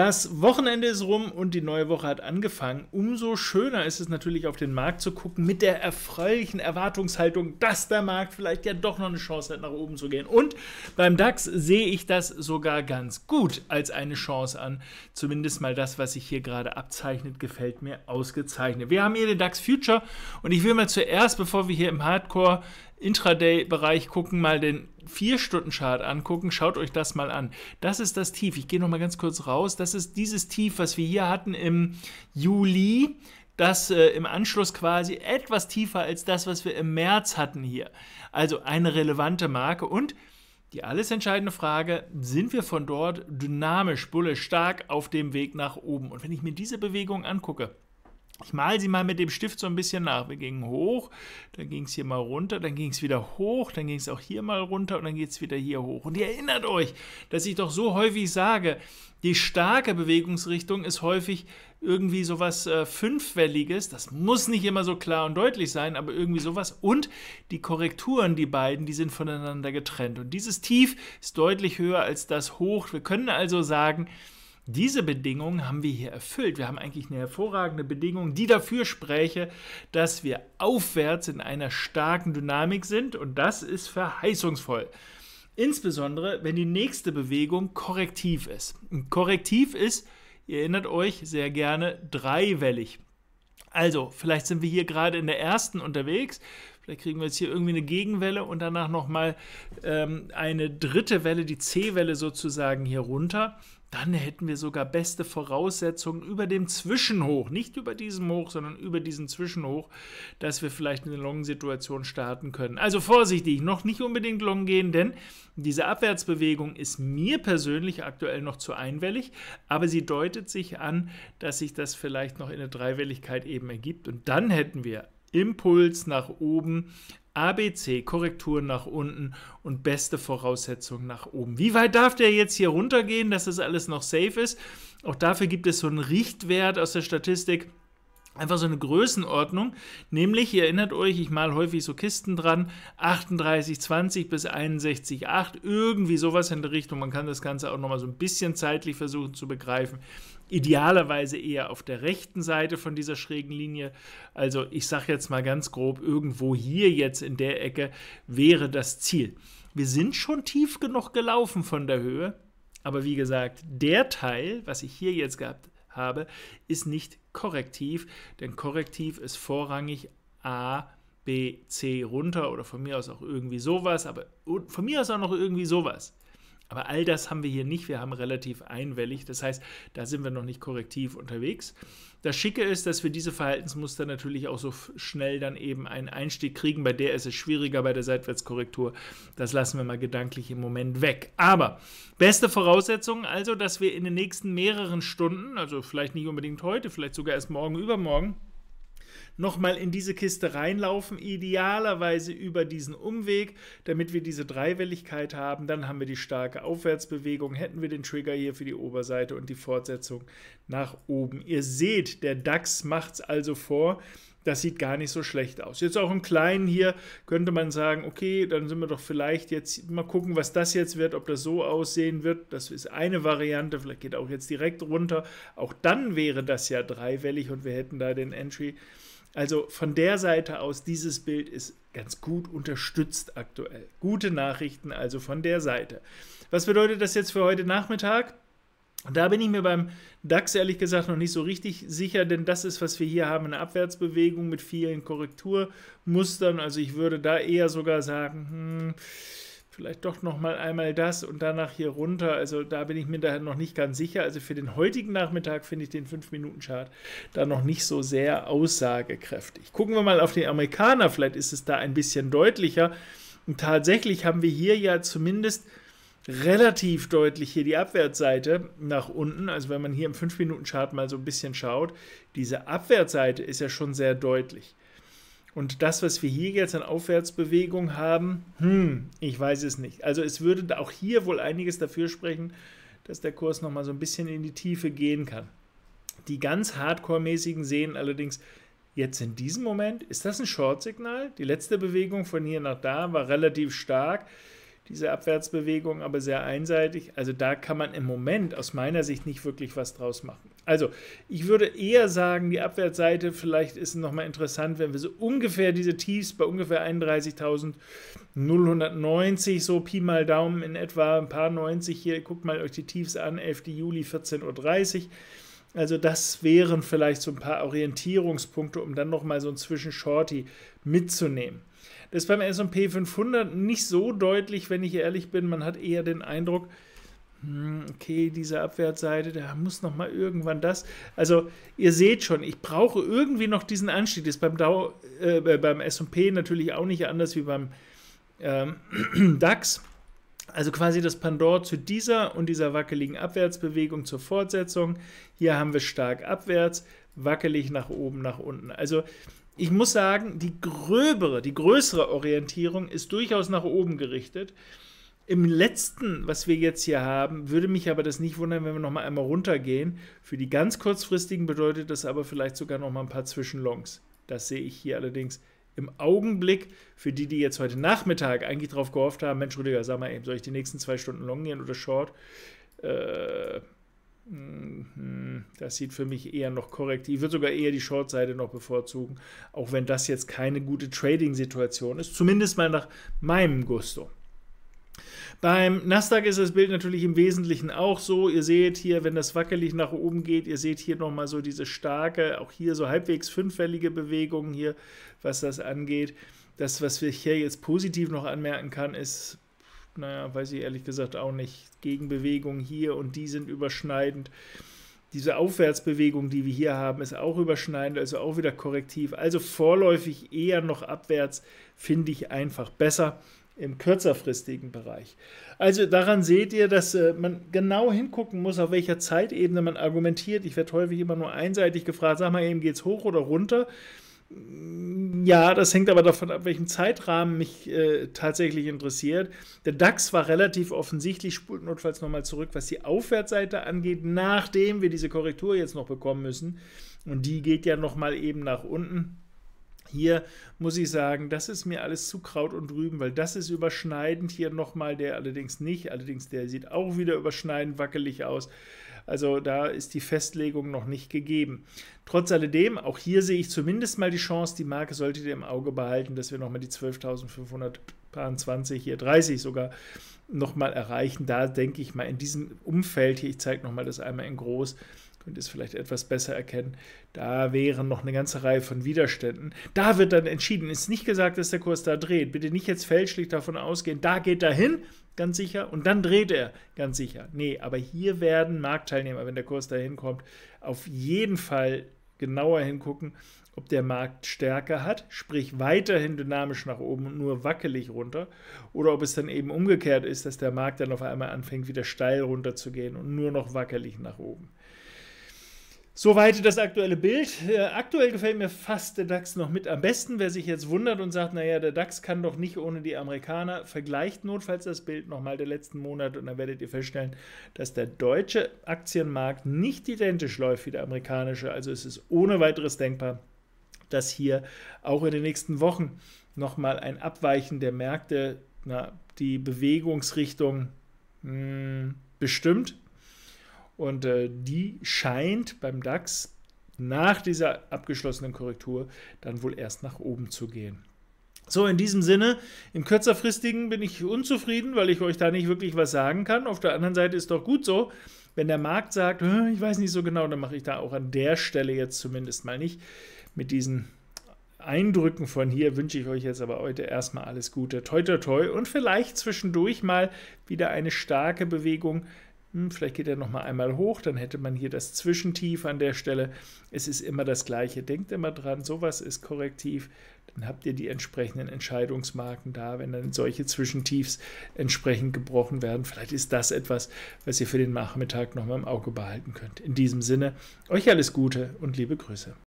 Das Wochenende ist rum und die neue Woche hat angefangen. Umso schöner ist es natürlich, auf den Markt zu gucken mit der erfreulichen Erwartungshaltung, dass der Markt vielleicht ja doch noch eine Chance hat, nach oben zu gehen. Und beim DAX sehe ich das sogar ganz gut als eine Chance an. Zumindest mal das, was sich hier gerade abzeichnet, gefällt mir ausgezeichnet. Wir haben hier den DAX Future und ich will mal zuerst, bevor wir hier im Hardcore Intraday-Bereich gucken, mal den 4-Stunden-Chart angucken. Schaut euch das mal an. Das ist das Tief. Ich gehe nochmal ganz kurz raus. Das ist dieses Tief, was wir hier hatten im Juli. Das äh, im Anschluss quasi etwas tiefer als das, was wir im März hatten hier. Also eine relevante Marke. Und die alles entscheidende Frage, sind wir von dort dynamisch, bullisch, stark auf dem Weg nach oben? Und wenn ich mir diese Bewegung angucke, ich male sie mal mit dem Stift so ein bisschen nach. Wir gingen hoch, dann ging es hier mal runter, dann ging es wieder hoch, dann ging es auch hier mal runter und dann geht es wieder hier hoch. Und ihr erinnert euch, dass ich doch so häufig sage, die starke Bewegungsrichtung ist häufig irgendwie sowas äh, Fünfwelliges. Das muss nicht immer so klar und deutlich sein, aber irgendwie sowas. Und die Korrekturen, die beiden, die sind voneinander getrennt. Und dieses Tief ist deutlich höher als das Hoch. Wir können also sagen, diese Bedingungen haben wir hier erfüllt. Wir haben eigentlich eine hervorragende Bedingung, die dafür spräche, dass wir aufwärts in einer starken Dynamik sind und das ist verheißungsvoll. Insbesondere, wenn die nächste Bewegung korrektiv ist. Und korrektiv ist, ihr erinnert euch sehr gerne, dreiwellig. Also, vielleicht sind wir hier gerade in der ersten unterwegs. Vielleicht kriegen wir jetzt hier irgendwie eine Gegenwelle und danach nochmal ähm, eine dritte Welle, die C-Welle sozusagen hier runter dann hätten wir sogar beste Voraussetzungen über dem Zwischenhoch, nicht über diesem Hoch, sondern über diesen Zwischenhoch, dass wir vielleicht eine Long-Situation starten können. Also vorsichtig, noch nicht unbedingt Long gehen, denn diese Abwärtsbewegung ist mir persönlich aktuell noch zu einwellig, aber sie deutet sich an, dass sich das vielleicht noch in der Dreiwelligkeit eben ergibt und dann hätten wir Impuls nach oben ABC, Korrektur nach unten und beste Voraussetzung nach oben. Wie weit darf der jetzt hier runtergehen, dass das alles noch safe ist? Auch dafür gibt es so einen Richtwert aus der Statistik. Einfach so eine Größenordnung, nämlich, ihr erinnert euch, ich male häufig so Kisten dran, 38, 20 bis 61, 8, irgendwie sowas in der Richtung. Man kann das Ganze auch nochmal so ein bisschen zeitlich versuchen zu begreifen idealerweise eher auf der rechten Seite von dieser schrägen Linie. Also ich sage jetzt mal ganz grob, irgendwo hier jetzt in der Ecke wäre das Ziel. Wir sind schon tief genug gelaufen von der Höhe, aber wie gesagt, der Teil, was ich hier jetzt gehabt habe, ist nicht korrektiv, denn korrektiv ist vorrangig A, B, C runter oder von mir aus auch irgendwie sowas, aber von mir aus auch noch irgendwie sowas. Aber all das haben wir hier nicht. Wir haben relativ einwellig. Das heißt, da sind wir noch nicht korrektiv unterwegs. Das Schicke ist, dass wir diese Verhaltensmuster natürlich auch so schnell dann eben einen Einstieg kriegen. Bei der ist es schwieriger, bei der Seitwärtskorrektur. Das lassen wir mal gedanklich im Moment weg. Aber beste Voraussetzungen also, dass wir in den nächsten mehreren Stunden, also vielleicht nicht unbedingt heute, vielleicht sogar erst morgen, übermorgen, nochmal in diese Kiste reinlaufen, idealerweise über diesen Umweg, damit wir diese Dreiwelligkeit haben. Dann haben wir die starke Aufwärtsbewegung, hätten wir den Trigger hier für die Oberseite und die Fortsetzung nach oben. Ihr seht, der DAX macht es also vor. Das sieht gar nicht so schlecht aus. Jetzt auch im Kleinen hier könnte man sagen, okay, dann sind wir doch vielleicht jetzt mal gucken, was das jetzt wird, ob das so aussehen wird. Das ist eine Variante, vielleicht geht auch jetzt direkt runter. Auch dann wäre das ja dreiwellig und wir hätten da den Entry also von der Seite aus, dieses Bild ist ganz gut unterstützt aktuell. Gute Nachrichten also von der Seite. Was bedeutet das jetzt für heute Nachmittag? Da bin ich mir beim DAX ehrlich gesagt noch nicht so richtig sicher, denn das ist, was wir hier haben, eine Abwärtsbewegung mit vielen Korrekturmustern. Also ich würde da eher sogar sagen, hm, vielleicht doch nochmal einmal das und danach hier runter. Also da bin ich mir daher noch nicht ganz sicher. Also für den heutigen Nachmittag finde ich den 5-Minuten-Chart da noch nicht so sehr aussagekräftig. Gucken wir mal auf den Amerikaner, vielleicht ist es da ein bisschen deutlicher. Und tatsächlich haben wir hier ja zumindest relativ deutlich hier die Abwärtsseite nach unten. Also wenn man hier im 5-Minuten-Chart mal so ein bisschen schaut, diese Abwärtsseite ist ja schon sehr deutlich. Und das, was wir hier jetzt an Aufwärtsbewegung haben, hm, ich weiß es nicht. Also es würde auch hier wohl einiges dafür sprechen, dass der Kurs nochmal so ein bisschen in die Tiefe gehen kann. Die ganz Hardcore-mäßigen sehen allerdings, jetzt in diesem Moment, ist das ein Short-Signal? Die letzte Bewegung von hier nach da war relativ stark diese Abwärtsbewegung, aber sehr einseitig. Also da kann man im Moment aus meiner Sicht nicht wirklich was draus machen. Also ich würde eher sagen, die Abwärtsseite, vielleicht ist nochmal interessant, wenn wir so ungefähr diese Tiefs bei ungefähr 31.090, so Pi mal Daumen in etwa ein paar 90 hier, guckt mal euch die Tiefs an, 11. Juli, 14.30 Uhr. Also das wären vielleicht so ein paar Orientierungspunkte, um dann nochmal so einen Zwischenshorty mitzunehmen. Das ist beim S&P 500 nicht so deutlich, wenn ich ehrlich bin. Man hat eher den Eindruck, hm, okay, diese Abwärtsseite, da muss noch mal irgendwann das. Also ihr seht schon, ich brauche irgendwie noch diesen Anstieg. Das ist beim, äh, beim S&P natürlich auch nicht anders wie beim ähm, DAX. Also quasi das Pendant zu dieser und dieser wackeligen Abwärtsbewegung zur Fortsetzung. Hier haben wir stark abwärts, wackelig nach oben, nach unten. Also ich muss sagen, die gröbere, die größere Orientierung ist durchaus nach oben gerichtet. Im letzten, was wir jetzt hier haben, würde mich aber das nicht wundern, wenn wir nochmal einmal runtergehen. Für die ganz kurzfristigen bedeutet das aber vielleicht sogar nochmal ein paar Zwischenlongs. Das sehe ich hier allerdings im Augenblick für die, die jetzt heute Nachmittag eigentlich darauf gehofft haben, Mensch Rüdiger, sag mal, eben, soll ich die nächsten zwei Stunden long gehen oder short? Äh, Mhm, das sieht für mich eher noch korrekt. Ich würde sogar eher die Short-Seite noch bevorzugen, auch wenn das jetzt keine gute Trading-Situation ist. Zumindest mal nach meinem Gusto. Beim Nasdaq ist das Bild natürlich im Wesentlichen auch so. Ihr seht hier, wenn das wackelig nach oben geht, ihr seht hier nochmal so diese starke, auch hier so halbwegs fünffällige Bewegung hier, was das angeht. Das, was ich hier jetzt positiv noch anmerken kann, ist naja, weiß ich ehrlich gesagt auch nicht. Gegenbewegungen hier und die sind überschneidend. Diese Aufwärtsbewegung, die wir hier haben, ist auch überschneidend, also auch wieder korrektiv. Also vorläufig eher noch abwärts, finde ich einfach besser im kürzerfristigen Bereich. Also daran seht ihr, dass äh, man genau hingucken muss, auf welcher Zeitebene man argumentiert. Ich werde häufig immer nur einseitig gefragt, sag mal eben, geht es hoch oder runter? Ja, das hängt aber davon ab, welchen Zeitrahmen mich äh, tatsächlich interessiert. Der DAX war relativ offensichtlich, spult notfalls nochmal zurück, was die Aufwärtsseite angeht, nachdem wir diese Korrektur jetzt noch bekommen müssen. Und die geht ja nochmal eben nach unten. Hier muss ich sagen, das ist mir alles zu Kraut und Rüben, weil das ist überschneidend. Hier nochmal der allerdings nicht, allerdings der sieht auch wieder überschneidend wackelig aus. Also da ist die Festlegung noch nicht gegeben. Trotz alledem, auch hier sehe ich zumindest mal die Chance, die Marke solltet ihr im Auge behalten, dass wir nochmal die 12.520, hier 30 sogar, nochmal erreichen. Da denke ich mal in diesem Umfeld hier, ich zeige nochmal das einmal in groß, könnt ihr es vielleicht etwas besser erkennen, da wären noch eine ganze Reihe von Widerständen. Da wird dann entschieden, ist nicht gesagt, dass der Kurs da dreht. Bitte nicht jetzt fälschlich davon ausgehen, da geht er hin, ganz sicher, und dann dreht er, ganz sicher. Nee, aber hier werden Marktteilnehmer, wenn der Kurs da hinkommt, auf jeden Fall genauer hingucken, ob der Markt Stärke hat, sprich weiterhin dynamisch nach oben und nur wackelig runter, oder ob es dann eben umgekehrt ist, dass der Markt dann auf einmal anfängt, wieder steil runter zu gehen und nur noch wackelig nach oben. Soweit das aktuelle Bild. Äh, aktuell gefällt mir fast der DAX noch mit am besten. Wer sich jetzt wundert und sagt, naja, der DAX kann doch nicht ohne die Amerikaner, vergleicht notfalls das Bild nochmal der letzten Monate und dann werdet ihr feststellen, dass der deutsche Aktienmarkt nicht identisch läuft wie der amerikanische. Also es ist ohne weiteres denkbar, dass hier auch in den nächsten Wochen nochmal ein Abweichen der Märkte na, die Bewegungsrichtung mh, hm, bestimmt. Und äh, die scheint beim DAX nach dieser abgeschlossenen Korrektur dann wohl erst nach oben zu gehen. So, in diesem Sinne, im kürzerfristigen bin ich unzufrieden, weil ich euch da nicht wirklich was sagen kann. Auf der anderen Seite ist doch gut so, wenn der Markt sagt, ich weiß nicht so genau, dann mache ich da auch an der Stelle jetzt zumindest mal nicht. Mit diesen Eindrücken von hier wünsche ich euch jetzt aber heute erstmal alles Gute. Toi, toi, toi. Und vielleicht zwischendurch mal wieder eine starke Bewegung hm, vielleicht geht er nochmal einmal hoch, dann hätte man hier das Zwischentief an der Stelle. Es ist immer das Gleiche. Denkt immer dran, sowas ist korrektiv. Dann habt ihr die entsprechenden Entscheidungsmarken da, wenn dann solche Zwischentiefs entsprechend gebrochen werden. Vielleicht ist das etwas, was ihr für den Nachmittag nochmal im Auge behalten könnt. In diesem Sinne, euch alles Gute und liebe Grüße.